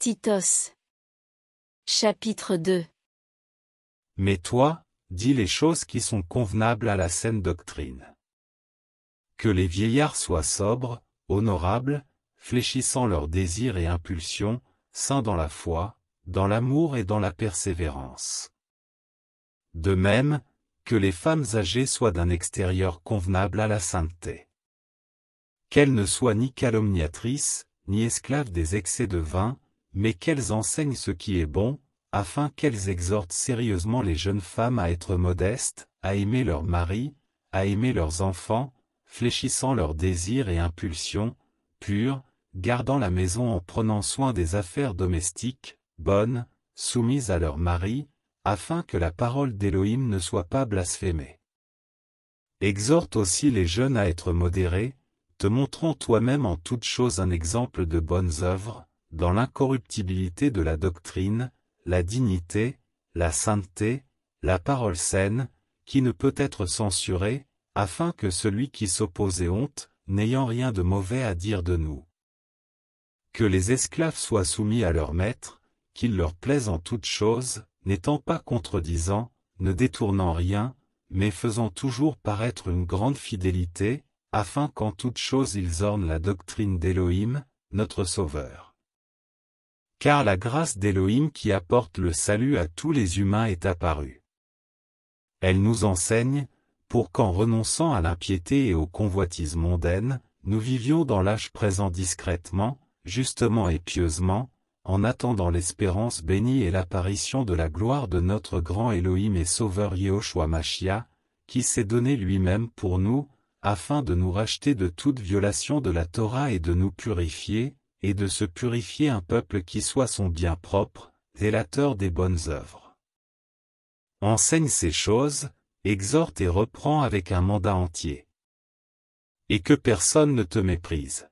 Titos. Chapitre 2 Mais toi, dis les choses qui sont convenables à la saine doctrine. Que les vieillards soient sobres, honorables, fléchissant leurs désirs et impulsions, saints dans la foi, dans l'amour et dans la persévérance. De même, que les femmes âgées soient d'un extérieur convenable à la sainteté. Qu'elles ne soient ni calomniatrices, ni esclaves des excès de vin, mais qu'elles enseignent ce qui est bon, afin qu'elles exhortent sérieusement les jeunes femmes à être modestes, à aimer leurs maris, à aimer leurs enfants, fléchissant leurs désirs et impulsions, pures, gardant la maison en prenant soin des affaires domestiques, bonnes, soumises à leur mari, afin que la parole d'Élohim ne soit pas blasphémée. Exhorte aussi les jeunes à être modérés, te montrant toi-même en toutes choses un exemple de bonnes œuvres, dans l'incorruptibilité de la doctrine, la dignité, la sainteté, la parole saine, qui ne peut être censurée, afin que celui qui s'oppose ait honte, n'ayant rien de mauvais à dire de nous. Que les esclaves soient soumis à leur maître, qu'il leur plaise en toutes choses, n'étant pas contredisant, ne détournant rien, mais faisant toujours paraître une grande fidélité, afin qu'en toutes choses ils ornent la doctrine d'Élohim, notre Sauveur car la grâce d'Élohim qui apporte le salut à tous les humains est apparue. Elle nous enseigne, pour qu'en renonçant à l'impiété et aux convoitises mondaines, nous vivions dans l'âge présent discrètement, justement et pieusement, en attendant l'espérance bénie et l'apparition de la gloire de notre grand Élohim et Sauveur Yehoshua Mashiach, qui s'est donné lui-même pour nous, afin de nous racheter de toute violation de la Torah et de nous purifier, et de se purifier un peuple qui soit son bien propre, délateur des bonnes œuvres. Enseigne ces choses, exhorte et reprend avec un mandat entier. Et que personne ne te méprise.